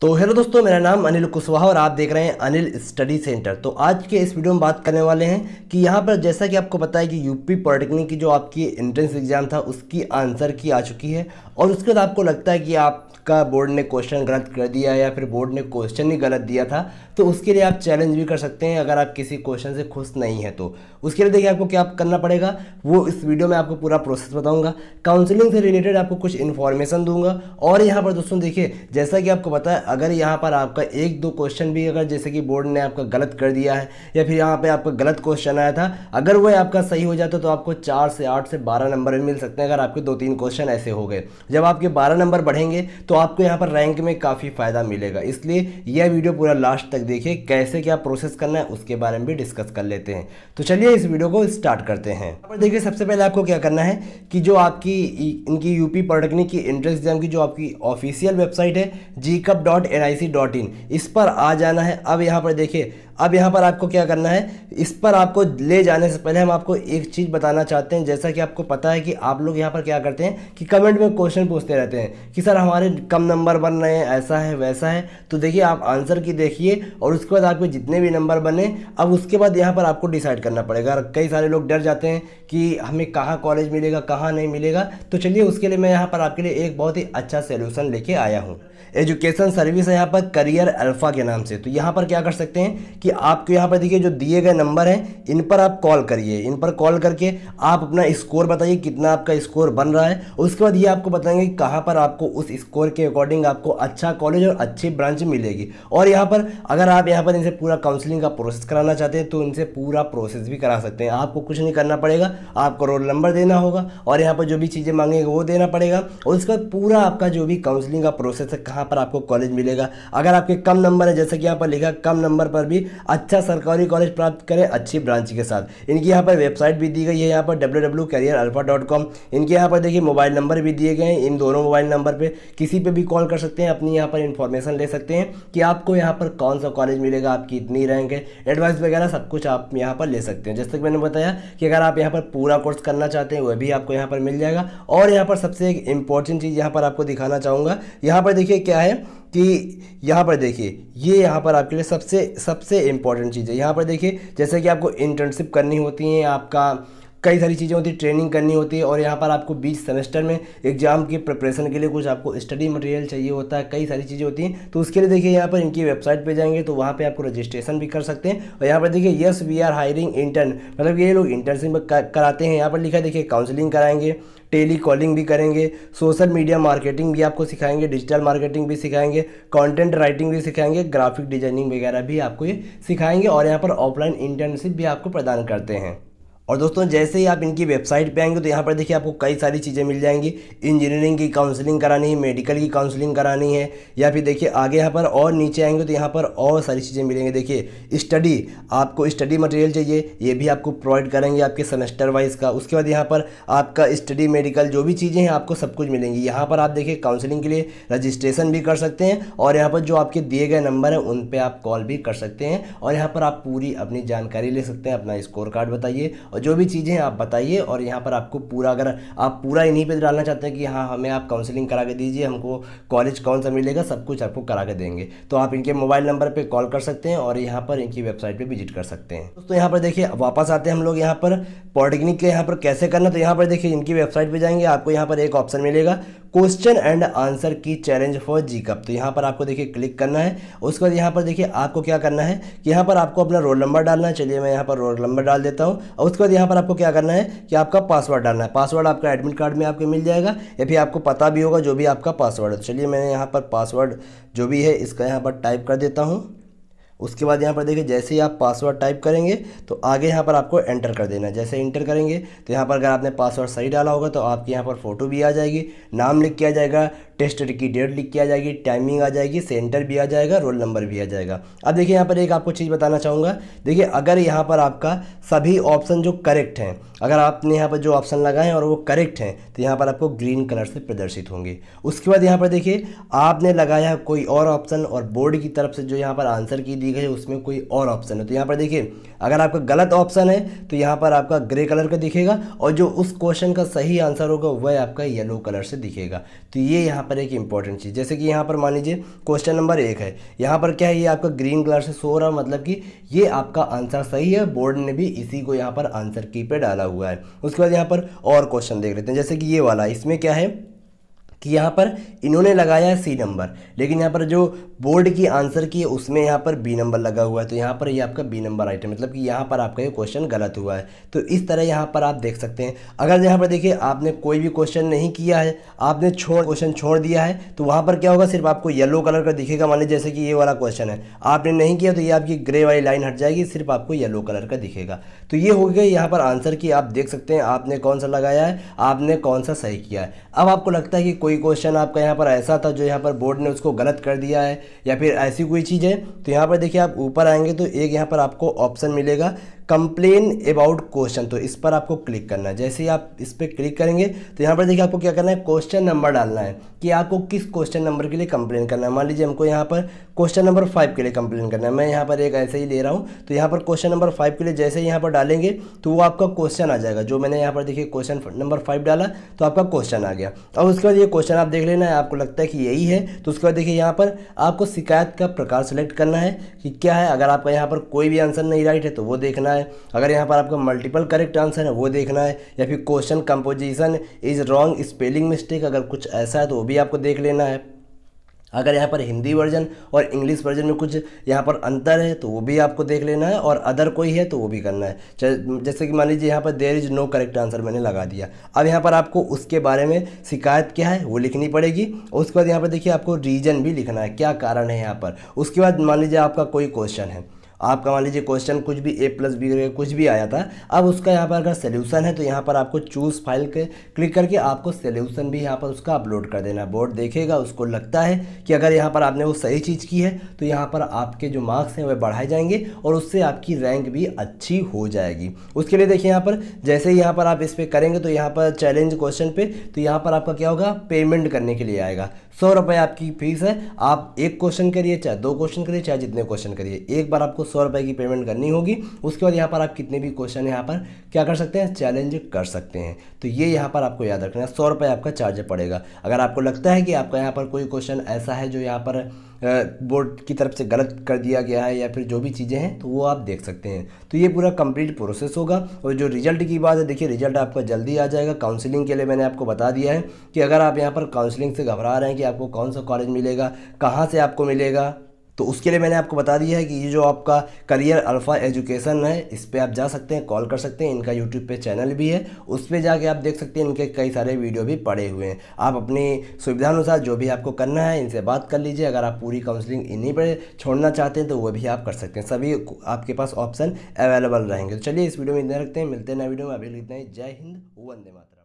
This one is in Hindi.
तो हेलो दोस्तों मेरा नाम अनिल कुशवाहा और आप देख रहे हैं अनिल स्टडी सेंटर तो आज के इस वीडियो में बात करने वाले हैं कि यहाँ पर जैसा कि आपको पता है कि यूपी पॉलिटेक्निक की जो आपकी एंट्रेंस एग्ज़ाम था उसकी आंसर की आ चुकी है और उसके बाद आपको लगता है कि आप का बोर्ड ने क्वेश्चन गलत कर दिया या फिर बोर्ड ने क्वेश्चन ही गलत दिया था तो उसके लिए आप चैलेंज भी कर सकते हैं अगर आप किसी क्वेश्चन से खुश नहीं है तो उसके लिए देखिए आपको क्या करना पड़ेगा वो इस वीडियो में आपको पूरा प्रोसेस बताऊँगा काउंसलिंग से रिलेटेड आपको कुछ इन्फॉर्मेशन दूंगा और यहाँ पर दोस्तों देखिए जैसा कि आपको पता है अगर यहाँ पर आपका एक दो क्वेश्चन भी अगर जैसे कि बोर्ड ने आपका गलत कर दिया है या फिर यहाँ पर आपका गलत क्वेश्चन आया था अगर वह आपका सही हो जाता तो आपको चार से आठ से बारह नंबर भी मिल सकते हैं अगर आपके दो तीन क्वेश्चन ऐसे हो गए जब आपके बारह नंबर बढ़ेंगे तो तो आपको यहाँ पर रैंक में काफ़ी फ़ायदा मिलेगा इसलिए यह वीडियो पूरा लास्ट तक देखिए कैसे क्या प्रोसेस करना है उसके बारे में भी डिस्कस कर लेते हैं तो चलिए इस वीडियो को स्टार्ट करते हैं पर देखिए सबसे पहले आपको क्या करना है कि जो आपकी इनकी यूपी पॉलिटेक्निक की एंट्रेंस एग्जाम की जो आपकी ऑफिशियल वेबसाइट है जी इस पर आ जाना है अब यहाँ पर देखिए अब यहाँ पर आपको क्या करना है इस पर आपको ले जाने से पहले हम आपको एक चीज़ बताना चाहते हैं जैसा कि आपको पता है कि आप लोग यहाँ पर क्या करते हैं कि कमेंट में क्वेश्चन पूछते रहते हैं कि सर हमारे कम नंबर बन रहे हैं ऐसा है वैसा है तो देखिए आप आंसर की देखिए और उसके बाद आपके जितने भी नंबर बने अब उसके बाद यहाँ पर आपको डिसाइड करना पड़ेगा कई सारे लोग डर जाते हैं कि हमें कहाँ कॉलेज मिलेगा कहाँ नहीं मिलेगा तो चलिए उसके लिए मैं यहाँ पर आपके लिए एक बहुत ही अच्छा सोल्यूशन लेके आया हूँ एजुकेशन सर्विस है यहाँ पर करियर अल्फ़ा के नाम से तो यहाँ पर क्या कर सकते हैं कि आपको यहाँ पर देखिए जो दिए गए नंबर हैं इन पर आप कॉल करिए इन पर कॉल करके आप अपना स्कोर बताइए कितना आपका स्कोर बन रहा है उसके बाद ये आपको बताएंगे कि कहाँ पर आपको उस स्कोर के अकॉर्डिंग आपको अच्छा कॉलेज और अच्छी ब्रांच मिलेगी और यहाँ पर अगर आप यहाँ पर इनसे पूरा काउंसलिंग का प्रोसेस कराना चाहते हैं तो इनसे पूरा प्रोसेस भी करा सकते हैं आपको कुछ नहीं करना पड़ेगा आपको रोल नंबर देना होगा और यहाँ पर जो भी चीज़ें मांगेंगे वो देना पड़ेगा और उसके बाद पूरा आपका जो भी काउंसलिंग का प्रोसेस है कहाँ पर आपको कॉलेज मिलेगा अगर आपके कम नंबर है जैसे कि यहाँ पर लिखा कम नंबर पर भी अच्छा सरकारी कॉलेज प्राप्त करें अच्छी ब्रांच के साथ इनकी यहाँ पर वेबसाइट भी दी गई है यहाँ पर डब्ल्यू इनके यहाँ पर देखिए मोबाइल नंबर भी दिए गए हैं इन दोनों मोबाइल नंबर पर किसी पर भी कॉल कर सकते हैं अपनी यहाँ पर इन्फॉर्मेशन ले सकते हैं कि आपको यहाँ पर कौन सा कॉलेज मिलेगा आपकी इतनी रैंक है एडवाइस वगैरह सब कुछ आप यहाँ पर ले सकते हैं जैसे कि मैंने बताया कि अगर आप यहाँ पर पूरा कोर्स करना चाहते हैं वह भी आपको यहाँ पर मिल जाएगा और यहाँ पर सबसे एक इंपॉर्टेंट चीज़ यहाँ पर आपको दिखाना चाहूँगा यहाँ पर देखिए क्या है कि यहाँ पर देखिए ये यहाँ पर आपके लिए सबसे सबसे इम्पॉर्टेंट चीज़ है यहाँ पर देखिए जैसे कि आपको इंटर्नशिप करनी होती है आपका कई सारी चीज़ें होती ट्रेनिंग करनी होती है और यहाँ पर आपको बीच सेमेस्टर में एग्जाम की प्रिपरेशन के लिए कुछ आपको स्टडी मटेरियल चाहिए होता है कई सारी चीज़ें होती हैं तो उसके लिए देखिए यहाँ पर इनकी वेबसाइट पर जाएंगे तो वहाँ पर आपको रजिस्ट्रेशन भी कर सकते हैं और यहाँ पर देखिए yes we are hiring intern मतलब ये लोग इंटर्नशिप कराते हैं यहाँ पर लिखा देखिए काउंसिलिंग कराएंगे टेली कॉलिंग भी करेंगे सोशल मीडिया मार्केटिंग भी आपको सिखाएंगे डिजिटल मार्केटिंग भी सिखाएंगे कंटेंट राइटिंग भी सिखाएंगे ग्राफिक डिजाइनिंग वगैरह भी आपको ये सिखाएंगे और यहाँ पर ऑफलाइन इंटर्नशिप भी आपको प्रदान करते हैं और दोस्तों जैसे ही आप इनकी वेबसाइट पे आएंगे तो यहाँ पर देखिए आपको कई सारी चीज़ें मिल जाएंगी इंजीनियरिंग की काउंसलिंग करानी है मेडिकल की काउंसलिंग करानी है या फिर देखिए आगे यहाँ पर और नीचे आएंगे तो यहाँ पर और सारी चीज़ें मिलेंगी देखिए स्टडी आपको स्टडी मटेरियल चाहिए ये भी आपको प्रोवाइड करेंगे आपके सेमेस्टर वाइज का उसके बाद यहाँ पर आपका स्टडी मेडिकल जो भी चीज़ें हैं आपको सब कुछ मिलेंगी यहाँ पर आप देखिए काउंसिलिंग के लिए रजिस्ट्रेशन भी कर सकते हैं और यहाँ पर जो आपके दिए गए नंबर हैं उन पर आप कॉल भी कर सकते हैं और यहाँ पर आप पूरी अपनी जानकारी ले सकते हैं अपना स्कोर कार्ड बताइए और जो भी चीज़ें आप बताइए और यहाँ पर आपको पूरा अगर आप पूरा इन्हीं पर डालना चाहते हैं कि हाँ हमें आप काउंसलिंग करा के दीजिए हमको कॉलेज कौन सा मिलेगा सब कुछ आपको करा के देंगे तो आप इनके मोबाइल नंबर पर कॉल कर सकते हैं और यहाँ पर इनकी वेबसाइट पर विजिट कर सकते हैं दोस्तों यहाँ पर देखिए वापस आते हैं हम लोग यहाँ पर पॉलिटेक्निक के यहाँ पर कैसे करना तो यहाँ पर देखिए इनकी वेबसाइट पर जाएंगे आपको यहाँ पर एक ऑप्शन मिलेगा क्वेश्चन एंड आंसर की चैलेंज फॉर जी कप तो यहाँ पर आपको देखिए क्लिक करना है उसके बाद यहाँ पर देखिए आपको क्या करना है कि यहाँ पर आपको अपना रोल नंबर डालना है चलिए मैं यहाँ पर रोल नंबर डाल देता हूँ और उसके बाद यहाँ पर आपको क्या करना है कि आपका पासवर्ड डालना है पासवर्ड आपका एडमिट कार्ड में आपको मिल जाएगा या फिर आपको पता भी होगा जो भी आपका पासवर्ड है चलिए मैंने यहाँ पर पासवर्ड जो भी है इसका यहाँ पर टाइप कर देता हूँ उसके बाद यहाँ पर देखिए जैसे ही आप पासवर्ड टाइप करेंगे तो आगे यहाँ पर आपको एंटर कर देना है जैसे इंटर करेंगे तो यहाँ पर अगर आपने पासवर्ड सही डाला होगा तो आपके यहाँ पर फ़ोटो भी आ जाएगी नाम लिख किया जाएगा टेस्ट की डेट लिख के आ जाएगी टाइमिंग आ जाएगी सेंटर भी आ जाएगा रोल नंबर भी आ जाएगा अब देखिए यहाँ पर एक आपको चीज़ बताना चाहूँगा देखिए अगर यहाँ पर आपका सभी ऑप्शन जो करेक्ट हैं अगर आपने यहाँ पर जो ऑप्शन लगाए हैं और वो करेक्ट हैं तो यहाँ पर आपको ग्रीन कलर से प्रदर्शित होंगे उसके बाद यहाँ पर देखिए आपने लगाया कोई और ऑप्शन और बोर्ड की तरफ से जो यहाँ पर आंसर की दी गई है उसमें कोई और ऑप्शन है तो यहाँ पर देखिए अगर आपका गलत ऑप्शन है तो यहाँ पर आपका ग्रे कलर का दिखेगा और जो उस क्वेश्चन का सही आंसर होगा वह आपका येलो कलर से दिखेगा तो ये यहाँ यहाँ पर एक इंपॉर्टेंट चीज़ जैसे कि यहाँ पर मान लीजिए क्वेश्चन नंबर एक है यहाँ पर क्या है ये आपका ग्रीन कलर से सो रहा मतलब कि ये आपका आंसर सही है बोर्ड ने भी इसी को यहाँ पर आंसर की पे डाला हुआ है उसके बाद यहाँ पर और क्वेश्चन देख लेते हैं जैसे कि ये वाला इसमें क्या है कि यहाँ पर इन्होंने लगाया है सी नंबर लेकिन यहाँ पर जो बोर्ड की आंसर की उसमें यहाँ पर बी नंबर लगा हुआ है तो यहाँ पर ये यह आपका बी नंबर आइटम मतलब कि यहाँ पर आपका ये क्वेश्चन गलत हुआ है तो इस तरह यहाँ पर आप देख सकते हैं अगर यहाँ पर देखिए आपने कोई भी क्वेश्चन नहीं किया है आपने छोड़ क्वेश्चन छोड़ दिया है तो वहाँ पर क्या होगा सिर्फ आपको येलो कलर का दिखेगा मान लीजिए जैसे कि ये वाला क्वेश्चन है आपने नहीं किया तो ये आपकी ग्रे वाली लाइन हट जाएगी सिर्फ आपको येलो कलर का दिखेगा तो ये हो गया यहाँ पर आंसर की आप देख सकते हैं आपने कौन सा लगाया है आपने कौन सा सही किया है अब आपको लगता है कि कोई क्वेश्चन आपका यहाँ पर ऐसा था जो यहाँ पर बोर्ड ने उसको गलत कर दिया है या फिर ऐसी कोई चीज़ है तो यहाँ पर देखिए आप ऊपर आएंगे तो एक यहाँ पर आपको ऑप्शन मिलेगा कंप्लेन अबाउट क्वेश्चन तो इस पर आपको क्लिक करना है जैसे ही आप इस पर क्लिक करेंगे तो यहाँ पर देखिए आपको क्या करना है क्वेश्चन नंबर डालना है कि आपको किस क्वेश्चन नंबर के लिए कंप्लेन करना है मान लीजिए हमको यहाँ पर क्वेश्चन नंबर फाइव के लिए कंप्लेन करना है मैं यहाँ पर एक ऐसे ही ले रहा हूँ तो यहाँ पर क्वेश्चन नंबर फाइव के लिए जैसे ही यहाँ पर डालेंगे तो वो आपका क्वेश्चन आ जाएगा जो मैंने यहाँ पर देखिए क्वेश्चन नंबर फाइव डाला तो आपका क्वेश्चन आ गया और उसके बाद ये क्वेश्चन आप देख लेना है आपको लगता है कि यही है तो उसके बाद देखिए यहाँ पर आपको शिकायत का प्रकार सेलेक्ट करना है कि क्या है अगर आपका यहाँ पर कोई भी आंसर नहीं राइट है तो वो देखना है है अगर यहाँ पर आपका मल्टीपल करेक्ट आंसर है वो देखना है या फिर question composition is wrong spelling mistake अगर कुछ ऐसा है तो वो भी आपको देख लेना है अगर यहाँ पर हिंदी वर्जन और इंग्लिश वर्जन में कुछ यहाँ पर अंतर है तो वो भी आपको देख लेना है और अदर कोई है तो वो भी करना है जैसे कि मान लीजिए यहाँ पर there is no correct answer मैंने लगा दिया अब यहाँ पर आपको उसके बारे में शिकायत क्या है वो लिखनी पड़ेगी और उसके बाद यहाँ पर देखिए आपको रीजन भी लिखना है क्या कारण है यहाँ पर उसके बाद मान लीजिए आपका कोई क्वेश्चन है आपका मान लीजिए क्वेश्चन कुछ भी ए प्लस बी करके कुछ भी आया था अब उसका यहाँ पर अगर सोल्यूशन है तो यहाँ पर आपको चूज़ फाइल के क्लिक करके आपको सोल्यूशन भी यहाँ पर उसका अपलोड कर देना बोर्ड देखेगा उसको लगता है कि अगर यहाँ पर आपने वो सही चीज़ की है तो यहाँ पर आपके जो मार्क्स हैं वह बढ़ाए जाएंगे और उससे आपकी रैंक भी अच्छी हो जाएगी उसके लिए देखिए यहाँ पर जैसे ही यहाँ पर आप इस पर करेंगे तो यहाँ पर चैलेंज क्वेश्चन पर तो यहाँ पर आपका क्या होगा पेमेंट करने के लिए आएगा सौ रुपये आपकी फीस है आप एक क्वेश्चन करिए चाहे दो क्वेश्चन करिए चाहे जितने क्वेश्चन करिए एक बार आपको सौ रुपए की पेमेंट करनी होगी उसके बाद यहाँ पर आप कितने भी क्वेश्चन यहाँ पर क्या कर सकते हैं चैलेंज कर सकते हैं तो ये यहाँ पर आपको याद रखना है सौ रुपये आपका चार्ज पड़ेगा अगर आपको लगता है कि आपका यहाँ पर कोई क्वेश्चन ऐसा है जो यहाँ पर बोर्ड की तरफ से गलत कर दिया गया है या फिर जो भी चीज़ें हैं तो वो आप देख सकते हैं तो ये पूरा कंप्लीट प्रोसेस होगा और जो रिजल्ट की बात है देखिए रिजल्ट आपका जल्दी आ जाएगा काउंसलिंग के लिए मैंने आपको बता दिया है कि अगर आप यहाँ पर काउंसलिंग से घबरा रहे हैं कि आपको कौन सा कॉलेज मिलेगा कहाँ से आपको मिलेगा तो उसके लिए मैंने आपको बता दिया है कि ये जो आपका करियर अल्फ़ा एजुकेशन है इस पर आप जा सकते हैं कॉल कर सकते हैं इनका यूट्यूब पे चैनल भी है उस पर जाके आप देख सकते हैं इनके कई सारे वीडियो भी पड़े हुए हैं आप अपनी सुविधानुसार जो भी आपको करना है इनसे बात कर लीजिए अगर आप पूरी काउंसलिंग इन्हीं पर छोड़ना चाहते हैं तो वो भी आप कर सकते हैं सभी आपके पास ऑप्शन अवेलेबल रहेंगे तो चलिए इस वीडियो में इतना रखते हैं मिलते हैं नए वीडियो में अभी लिखते हैं जय हिंद वंदे माता